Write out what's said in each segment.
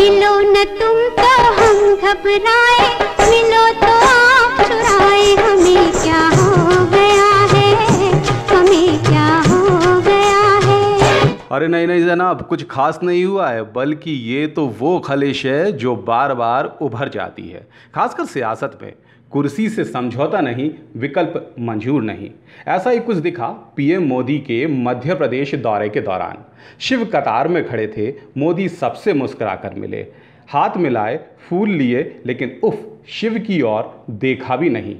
मिलो न तुम तो हम घबराए मिलो तो अरे नहीं नहीं जनाब कुछ खास नहीं हुआ है बल्कि ये तो वो खलिश है जो बार बार उभर जाती है खासकर सियासत में कुर्सी से समझौता नहीं विकल्प मंजूर नहीं ऐसा ही कुछ दिखा पीएम मोदी के मध्य प्रदेश दौरे के दौरान शिव कतार में खड़े थे मोदी सबसे मुस्कुराकर मिले हाथ मिलाए फूल लिए लेकिन उफ शिव की ओर देखा भी नहीं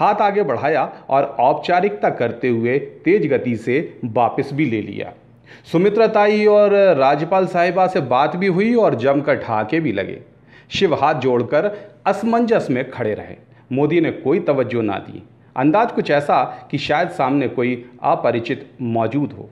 हाथ आगे बढ़ाया और औपचारिकता करते हुए तेज गति से वापस भी ले लिया सुमित्रा ताई और राज्यपाल साहिबा से बात भी हुई और जमकर ठहाके भी लगे शिव हाथ जोड़कर असमंजस में खड़े रहे मोदी ने कोई तवज्जो ना दी अंदाज कुछ ऐसा कि शायद सामने कोई अपरिचित मौजूद हो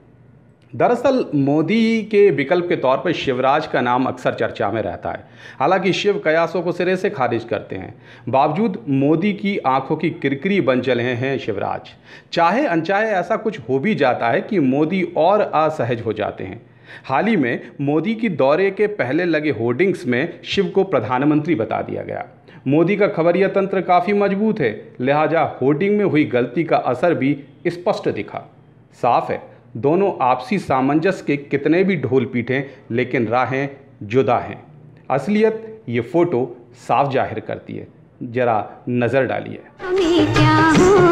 दरअसल मोदी के विकल्प के तौर पर शिवराज का नाम अक्सर चर्चा में रहता है हालांकि शिव कयासों को सिरे से खारिज करते हैं बावजूद मोदी की आंखों की किरकिरी बन चले हैं शिवराज चाहे अनचाहे ऐसा कुछ हो भी जाता है कि मोदी और असहज हो जाते हैं हाल ही में मोदी की दौरे के पहले लगे होर्डिंग्स में शिव को प्रधानमंत्री बता दिया गया मोदी का खबरिया तंत्र काफ़ी मजबूत है लिहाजा होर्डिंग में हुई गलती का असर भी स्पष्ट दिखा साफ है दोनों आपसी सामंजस्य के कितने भी ढोल पीटें लेकिन राहें जुदा हैं असलियत ये फ़ोटो साफ जाहिर करती है ज़रा नज़र डालिए